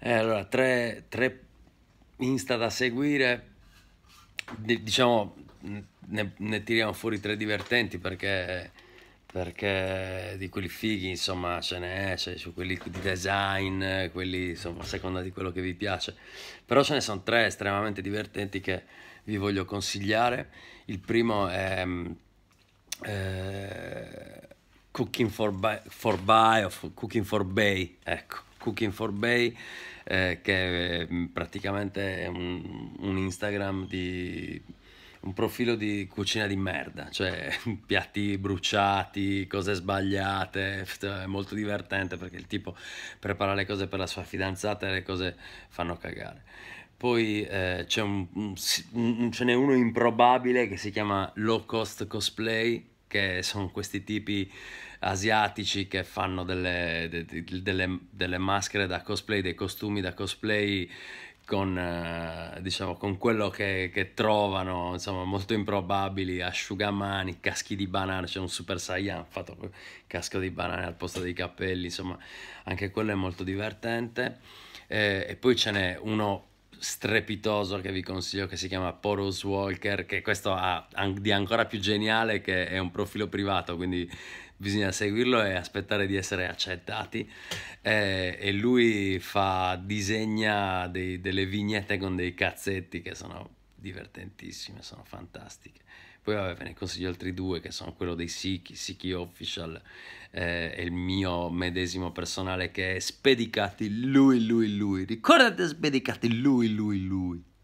Eh, allora, tre, tre, Insta da seguire, diciamo, ne, ne, tiriamo fuori tre divertenti perché, perché di quelli fighi, insomma, ce n'è, cioè, su quelli di design, quelli, insomma, a seconda di quello che vi piace. Però ce ne sono tre estremamente divertenti che vi voglio consigliare. Il primo è... Mm, eh, cooking for, by, for Buy o Cooking for Bay, ecco, Cooking for Bay, eh, che mm, è praticamente un, un Instagram di un profilo di cucina di merda, cioè piatti bruciati, cose sbagliate, è molto divertente perché il tipo prepara le cose per la sua fidanzata e le cose fanno cagare. Poi eh, un, un, ce n'è uno improbabile che si chiama Low Cost Cosplay, che sono questi tipi asiatici che fanno delle, de, delle, delle maschere da cosplay, dei costumi da cosplay con, eh, diciamo, con, quello che, che, trovano, insomma, molto improbabili, asciugamani, caschi di banane, c'è cioè un Super Saiyan fatto con casco di banane al posto dei capelli, insomma, anche quello è molto divertente. Eh, e poi ce n'è uno strepitoso che vi consiglio che si chiama Porous Walker che questo ha di ancora più geniale che è un profilo privato quindi bisogna seguirlo e aspettare di essere accettati eh, e lui fa disegna dei, delle vignette con dei cazzetti che sono divertentissime, sono fantastiche. Poi vabbè, ve ne consiglio altri due che sono quello dei Siki, Siki Official eh, e il mio medesimo personale che è Spedicati, lui, lui, lui. Ricordate Spedicati, lui, lui, lui.